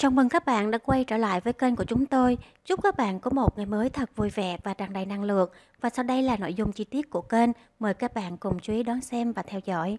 Chào mừng các bạn đã quay trở lại với kênh của chúng tôi. Chúc các bạn có một ngày mới thật vui vẻ và tràn đầy năng lượng. Và sau đây là nội dung chi tiết của kênh. Mời các bạn cùng chú ý đón xem và theo dõi.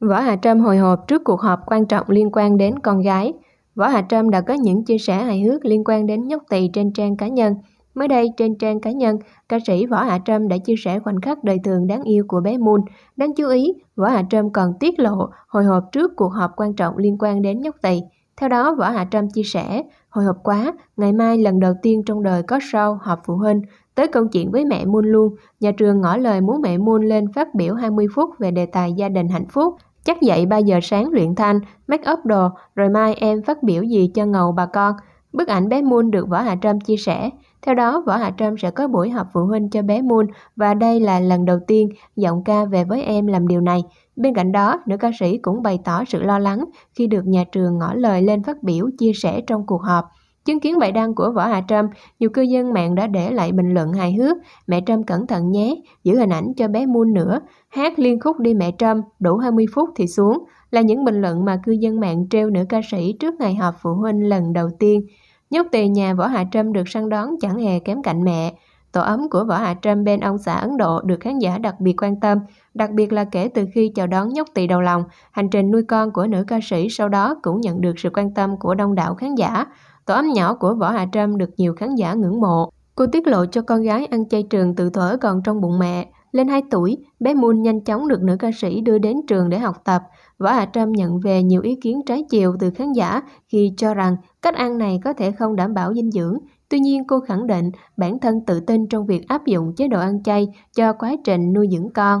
Võ Hà Trâm hồi hộp trước cuộc họp quan trọng liên quan đến con gái. Võ Hà Trâm đã có những chia sẻ hài hước liên quan đến nhóc tỳ trên trang cá nhân. Mới đây, trên trang cá nhân, ca sĩ Võ Hạ Trâm đã chia sẻ khoảnh khắc đời thường đáng yêu của bé Moon. Đáng chú ý, Võ Hạ Trâm còn tiết lộ hồi hộp trước cuộc họp quan trọng liên quan đến nhóc tỳ. Theo đó, Võ Hạ Trâm chia sẻ, hồi hộp quá, ngày mai lần đầu tiên trong đời có show họp phụ huynh, tới câu chuyện với mẹ Moon luôn, nhà trường ngỏ lời muốn mẹ Moon lên phát biểu 20 phút về đề tài gia đình hạnh phúc. Chắc dậy 3 giờ sáng luyện thanh, make up đồ, rồi mai em phát biểu gì cho ngầu bà con. Bức ảnh bé Moon được Võ Hạ Trâm chia sẻ. Theo đó, Võ Hạ Trâm sẽ có buổi họp phụ huynh cho bé Moon và đây là lần đầu tiên giọng ca về với em làm điều này. Bên cạnh đó, nữ ca sĩ cũng bày tỏ sự lo lắng khi được nhà trường ngỏ lời lên phát biểu chia sẻ trong cuộc họp. Chứng kiến bài đăng của Võ Hạ Trâm, nhiều cư dân mạng đã để lại bình luận hài hước, mẹ Trâm cẩn thận nhé, giữ hình ảnh cho bé Moon nữa, hát liên khúc đi mẹ Trâm, đủ 20 phút thì xuống là những bình luận mà cư dân mạng treo nữ ca sĩ trước ngày họp phụ huynh lần đầu tiên. Nhóc tề nhà Võ Hạ Trâm được săn đón chẳng hề kém cạnh mẹ. Tổ ấm của Võ Hạ Trâm bên ông xã Ấn Độ được khán giả đặc biệt quan tâm, đặc biệt là kể từ khi chào đón nhóc tỳ đầu lòng, hành trình nuôi con của nữ ca sĩ sau đó cũng nhận được sự quan tâm của đông đảo khán giả. Tổ ấm nhỏ của Võ Hạ Trâm được nhiều khán giả ngưỡng mộ. Cô tiết lộ cho con gái ăn chay trường từ thuở còn trong bụng mẹ. Lên 2 tuổi, bé Moon nhanh chóng được nữ ca sĩ đưa đến trường để học tập. Võ Hạ Trâm nhận về nhiều ý kiến trái chiều từ khán giả khi cho rằng cách ăn này có thể không đảm bảo dinh dưỡng. Tuy nhiên, cô khẳng định bản thân tự tin trong việc áp dụng chế độ ăn chay cho quá trình nuôi dưỡng con.